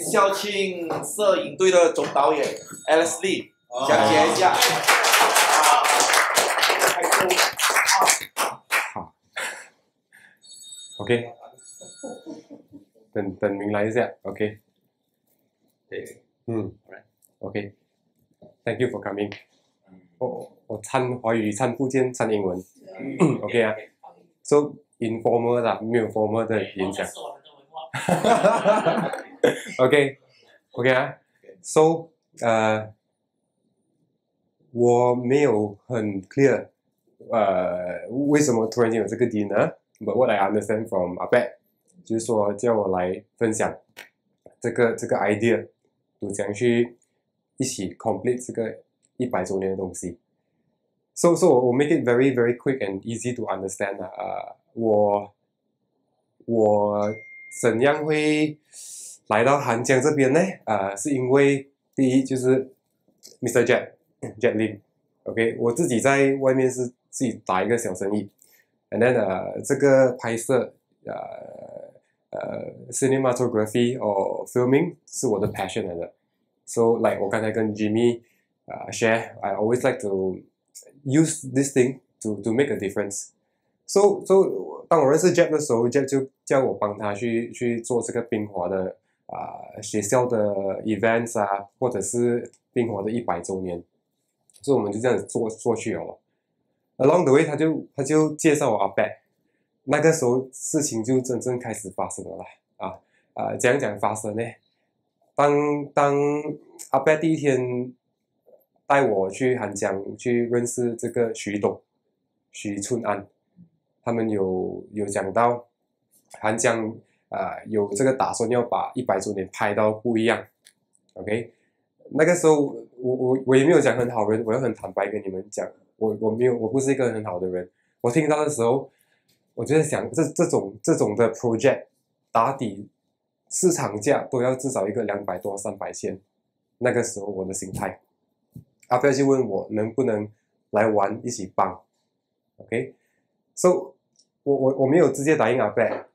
校庆摄影队的总导演 Alex Lee，讲解一下。好 OK，等等明来一下，OK。对，嗯，OK，Thank you for coming。我我我参华语、参福建、参英文，OK 啊。So informal 啦，没有 formal 的演讲。哈哈哈哈哈。Okay, okay 啊，So 呃，我没有很 clear 呃为什么突然间有这个 Dinner，But what I understand from Abet 就是说叫我来分享这个这个 idea，就想去一起 complete 这个一百周年的东西。So so I make it very very quick and easy to understand 啊我我怎样会。来到韩江这边呢，啊，是因为第一就是 Mr. Jack，Jack Lim，OK，我自己在外面是自己打一个小生意，and then 呃，这个拍摄呃呃，cinematography or filming 是我的 passion 来的 s o like 我刚才跟 Jimmy 啊 share，I always like to use this thing to to make a difference。so so 当我认识 Jack 的时候，Jack 就叫我帮他去去做这个冰滑的。啊，学校的 events 啊，或者是冰火的一百周年，所以我们就这样做做去了。Along the way，他就他就介绍我阿伯，那个时候事情就真正开始发生了。啊啊，讲讲发生呢？当当阿伯第一天带我去韩江去认识这个徐董徐春安，他们有有讲到韩江。啊，有这个打算，要把一百周年拍到不一样，OK？那个时候，我我我也没有讲很好人，我要很坦白跟你们讲，我我没有，我不是一个很好的人。我听到的时候，我就在想，这这种这种的 project 打底市场价都要至少一个两百多、三百千。那个时候我的心态，阿贝去问我能不能来玩一起帮，OK？So，我我我没有直接答应阿贝。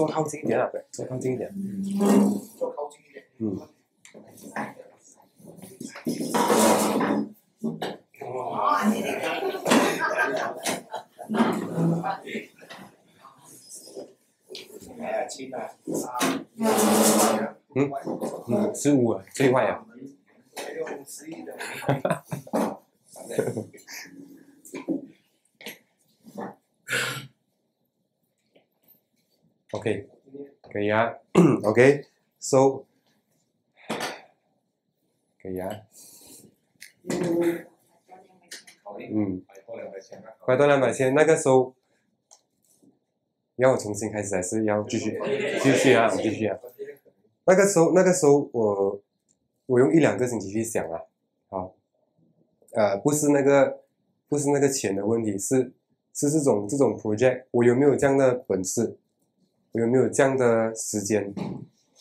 做透支一点啦，做透支一点。做透支一点。嗯。哇！嗯嗯，十五啊，最坏啊！OK，可以啊。o k s o 以啊。嗯，花多两百千，那个时候要重新开始还是要继续？继续啊，继续啊。那个时候，那个时候我我用一两个星期去想啊，好，呃，不是那个不是那个钱的问题，是是这种这种 project，我有没有这样的本事？有没有这样的时间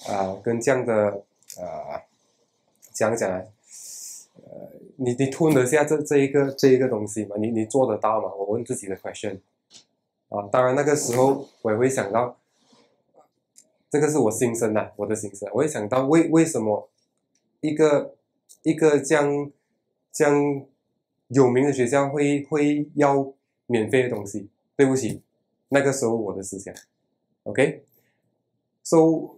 啊？跟这样的呃讲讲啊，呃，你你吞得下这这一个这一个东西吗？你你做得到吗？我问自己的 question 啊。当然那个时候我也会想到，这个是我心声呐，我的心声。我会想到为为什么一个一个这样这样有名的学校会会要免费的东西？对不起，那个时候我的思想。Okay, so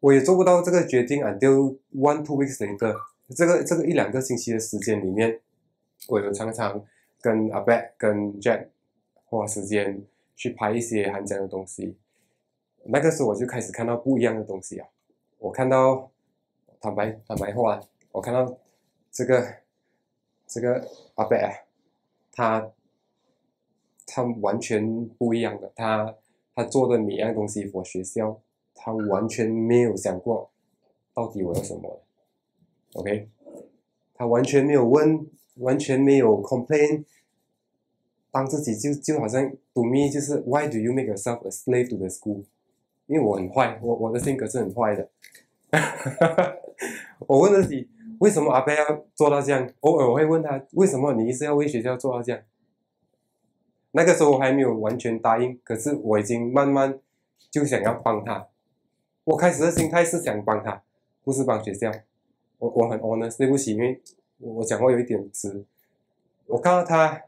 我也做不到这个决定，until one two weeks later。这个这个一两个星期的时间里面，我就常常跟阿 b 跟 Jack 花时间去拍一些韩江的东西。那个时候我就开始看到不一样的东西啊！我看到，坦白坦白话，我看到这个这个阿 b 啊，他。他完全不一样的，他他做的每样东西我学校，他完全没有想过到底我有什么，OK？他完全没有问，完全没有 complain，当自己就就好像 to me 就是 Why do you make yourself a slave to the school？因为我很坏，我我的性格是很坏的，哈哈哈！我问自己为什么阿贝要做到这样？偶尔我会问他为什么你一直要为学校做到这样？那个时候我还没有完全答应，可是我已经慢慢就想要帮他。我开始的心态是想帮他，不是帮学校。我我很 honest，对不起，因为我讲话有一点直。我看到他，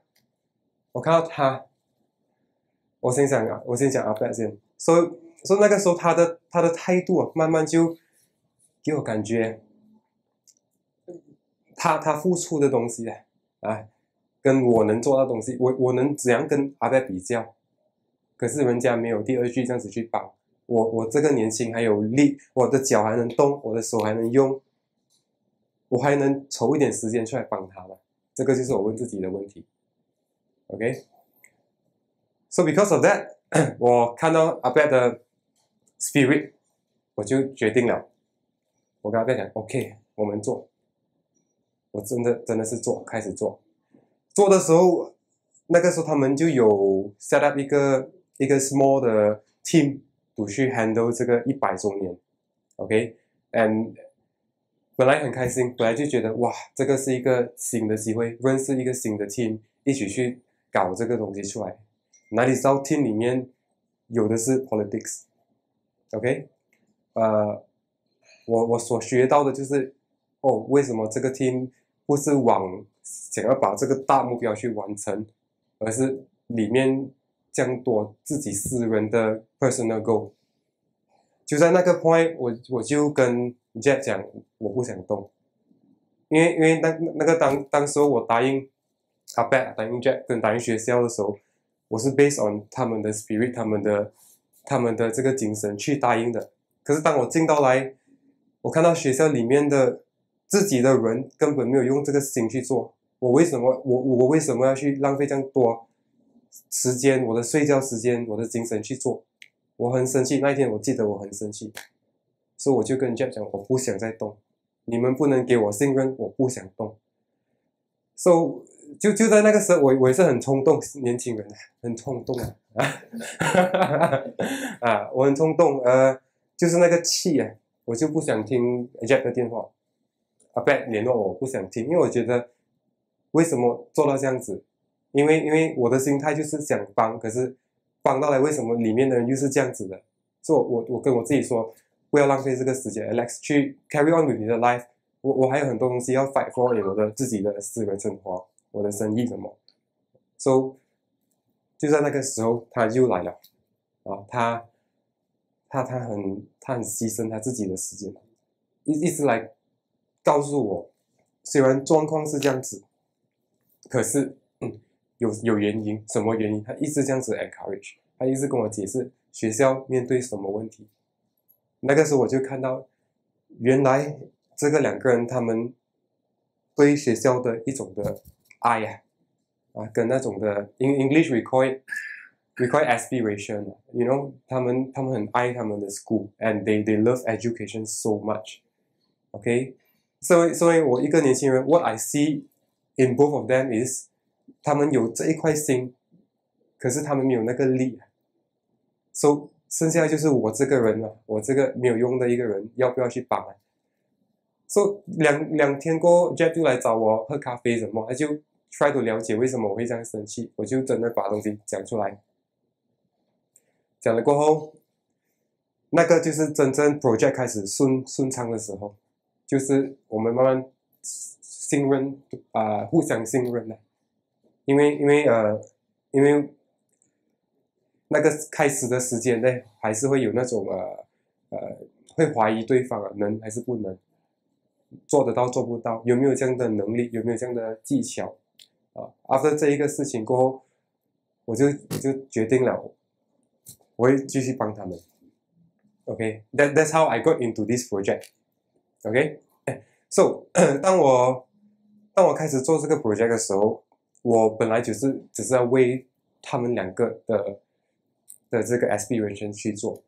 我看到他，我先想啊，我先讲啊，不好这样。所以所以那个时候他的他的态度啊，慢慢就给我感觉，他他付出的东西啊，啊，跟我能做到东西，我我能怎样跟阿伯比较？可是人家没有第二句这样子去帮我，我这个年轻还有力，我的脚还能动，我的手还能用，我还能抽一点时间出来帮他吗？这个就是我问自己的问题。OK，So because of that，我看到阿伯的 spirit，我就决定了，我跟阿伯讲 OK，我们做，我真的真的是做，开始做。做的时候，那个时候他们就有 set up 一个一个 small 的 team 去 handle 这个一百周年，OK，and 本来很开心，本来就觉得哇，这个是一个新的机会，认识一个新的 team 一起去搞这个东西出来，哪里知道 team 里面有的是 politics，OK，呃，我我所学到的就是，哦，为什么这个 team 不是往想要把这个大目标去完成，而是里面将多自己私人的 personal goal。就在那个 point，我我就跟 Jack 讲，我不想动，因为因为那那个当当时候我答应阿伯，答应 Jack 跟答应学校的时候，我是 based on 他们的 spirit，他们的他们的这个精神去答应的。可是当我进到来，我看到学校里面的。自己的人根本没有用这个心去做，我为什么我我为什么要去浪费这样多时间？我的睡觉时间，我的精神去做，我很生气。那一天我记得我很生气，所以我就跟人家讲，我不想再动，你们不能给我信任，我不想动。So 就就在那个时候，我我也是很冲动，年轻人很冲动啊，啊我很冲动，呃就是那个气啊，我就不想听人家的电话。啊，不联络我不想听，因为我觉得为什么做到这样子？因为因为我的心态就是想帮，可是帮到了为什么里面的人又是这样子的？做我我跟我自己说，不要浪费这个时间，Alex 去 carry on 你的 life，我我还有很多东西要 fight for 我的自己的私人生活，我的生意什么。So 就在那个时候，他又来了，啊，他他他很他很牺牲他自己的时间，一一直来。告诉我，虽然状况是这样子，可是，嗯，有有原因，什么原因？他一直这样子 encourage，他一直跟我解释学校面对什么问题。那个时候我就看到，原来这个两个人他们对学校的一种的爱啊，啊，跟那种的 in English we call r e c i r e aspiration，you know，他们他们很爱他们的 school，and they they love education so much，OK。所以，所以，我一个年轻人，What I see in both of them is，他们有这一块心，可是他们没有那个力。So 剩下就是我这个人了，我这个没有用的一个人，要不要去帮？s o 两两天过后，Jack 就来找我喝咖啡什么，他就 try to 了解为什么我会这样生气，我就真的把东西讲出来，讲了过后，那个就是真正 project 开始顺顺畅的时候。就是我们慢慢信任啊，互相信任了。因为因为呃，因为那个开始的时间呢，还是会有那种呃呃，会怀疑对方能还是不能做得到，做不到，有没有这样的能力，有没有这样的技巧啊？After 这一个事情过后，我就我就决定了，我会继续帮他们。Okay, that's how I got into this project. OK，s o 当我当我开始做这个 project 的时候，我本来就是只是要为他们两个的的这个 S B 人生去做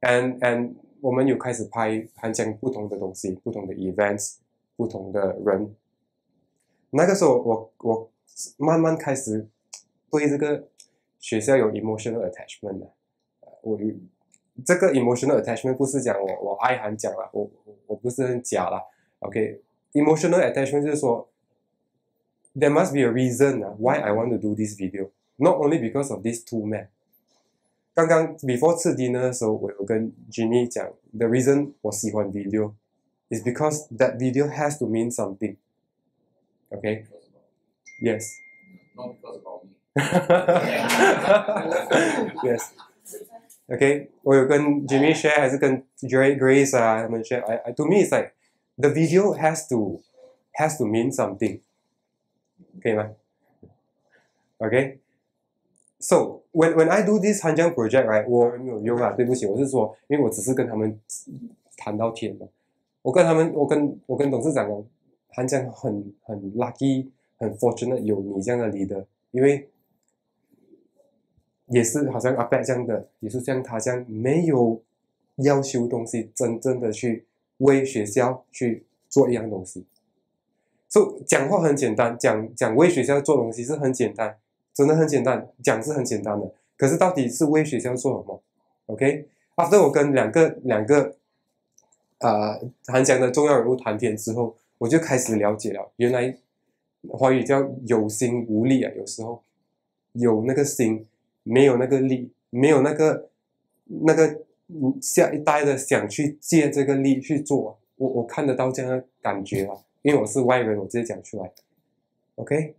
，and and 我们有开始拍韩江不同的东西，不同的 events，不同的人。那个时候我我慢慢开始对这个学校有 emotional attachment 的。我这个 emotional attachment 不是讲我我爱韩江了，我。不是很假啦。OK，emotional、okay? attachment 就是说，there must be a reason 啊，why I want to do this video。Not only because of these two men。刚刚 before 吃 dinner 的时候，我有跟 Jimmy 讲，the reason 我喜欢 video is because that video has to mean Yes. Not because about me. yes. Okay，跟 Jimmy share，还是跟 Jerry Grace 啊，他们 share。I, I To me, it's like the video has to has to mean something. 可以吗？Okay. So when when I do this h 江 n i n g project, right? 哎，有用啊，对不起，我是说，因为我只是跟他们谈到天的。我跟他们，我跟我跟董事长讲，a 江很很 lucky，很 fortunate 有你这样的 leader，因为。也是好像阿伯这样的，也是像他这样没有要求东西，真正的去为学校去做一样东西。so, 讲话很简单，讲讲为学校做东西是很简单，真的很简单，讲是很简单的。可是到底是为学校做什么？OK？After 我跟两个两个呃谈讲的重要人物谈天之后，我就开始了解了。原来华语叫有心无力啊，有时候有那个心。没有那个力，没有那个那个下一代的想去借这个力去做，我我看得到这样感觉啊，因为我是外人，我直接讲出来。OK，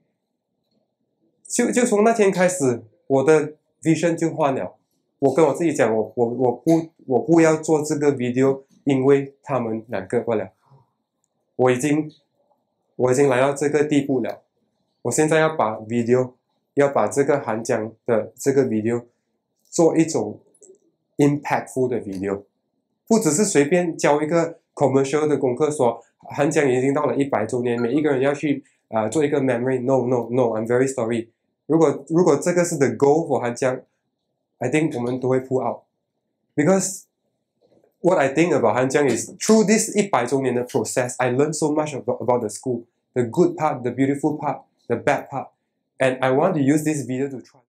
就就从那天开始，我的 vision 就换了。我跟我自己讲，我我我不我不要做这个 video，因为他们两个不了，我已经我已经来到这个地步了，我现在要把 video。要把这个韩江的这个 video 做一种 impactful 的 video，不只是随便教一个 commercial 的功课，说韩江已经到了一百周年，每一个人要去呃做一个 memory。No，no，no，I'm very sorry。如果如果这个是 the goal for 韩江，I think 我们都会 pull out。Because what I think about 韩江 is through this 一百周年的 process，I learn so much about about the school，the good part，the beautiful part，the bad part。And I want to use this video to try.